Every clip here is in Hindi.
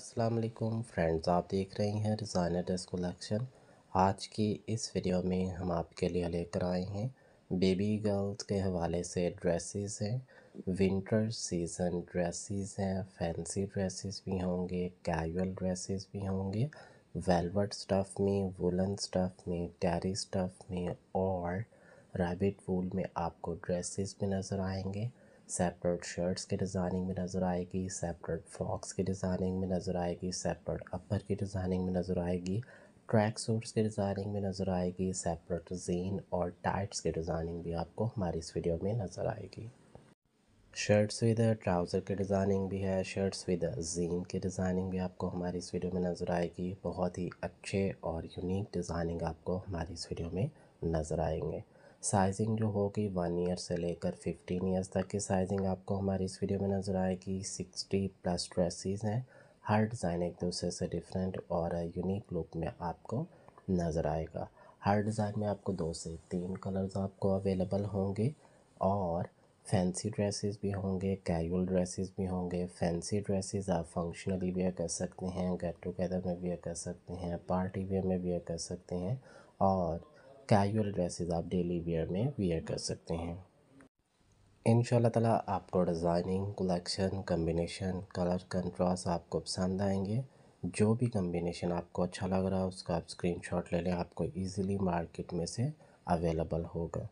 अस्सलाम वालेकुम फ्रेंड्स आप देख रहे हैं रिजाना ड्रेस कलेक्शन आज की इस वीडियो में हम आपके लिए लेकर आए हैं बेबी गर्ल्स के हवाले से ड्रेसेस हैं विंटर सीज़न ड्रेसेस हैं फैंसी ड्रेसेस भी होंगे कैजुअल ड्रेसेस भी होंगे वेलवेट स्टफ़ में वुलन स्टफ़ में टेरी स्टफ़ में और रैबिट वूल में आपको ड्रेसेस भी नज़र आएंगे सेपरेट शर्ट्स की डिज़ाइनिंग में नज़र आएगी सेपरेट फ्रॉक्स की डिज़ाइनिंग में नज़र आएगी सेपरेट अपर की डिज़ाइनिंग में नज़र आएगी ट्रैक सूट्स की डिज़ाइनिंग में नज़र आएगी सेपरेट जीन और टाइट्स की डिज़ाइनिंग भी आपको हमारी इस वीडियो में नज़र आएगी शर्ट्स विद ट्राउज़र की डिज़ाइनिंग भी है शर्ट्स विद जीन की डिज़ाइनिंग भी आपको हमारी इस वीडियो में नज़र आएगी बहुत ही अच्छे और यूनिक डिज़ाइनिंग आपको हमारी इस वीडियो में नज़र आएंगे साइजिंग जो होगी वन ईयर से लेकर फिफ्टीन ईयर्स तक की साइजिंग आपको हमारी इस वीडियो में नज़र आएगी सिक्सटी प्लस ड्रेसेस हैं हर डिज़ाइन एक दूसरे से डिफरेंट और यूनिक लुक में आपको नज़र आएगा हर डिज़ाइन में आपको दो से तीन कलर्स आपको अवेलेबल होंगे और फैंसी ड्रेसेस भी होंगे कैजुअल ड्रेसेस भी होंगे फैंसी ड्रेसेस आप फंक्शनली वेयर कर सकते हैं गेट टुगेदर में वेयर कर सकते हैं पार्टी वेयर में वेयर कर सकते हैं और कैजुअल ड्रेसेस आप डेली वेयर में वेयर कर सकते हैं इन ताला आपको designing collection combination colour contrast आपको पसंद आएंगे जो भी कम्बिनेशन आपको अच्छा लग रहा है उसका आप शॉट ले लें आपको ईज़िली मार्केट में से अवेलेबल होगा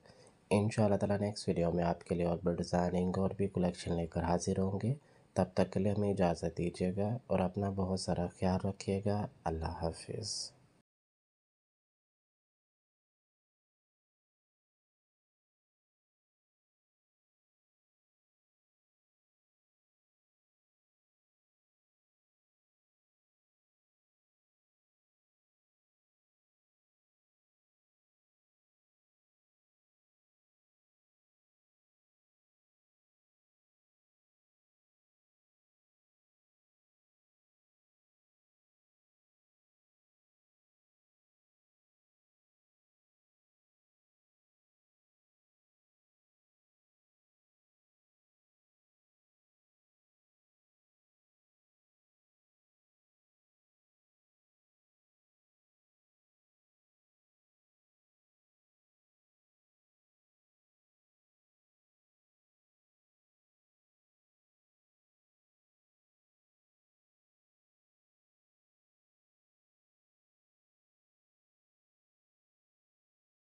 इन ताला नेक्स्ट वीडियो में आपके लिए और भी डिज़ाइनिंग और भी कलेक्शन लेकर हाजिर होंगे तब तक के लिए हमें इजाज़त दीजिएगा और अपना बहुत सारा ख्याल रखिएगा अल्लाह हाफिज़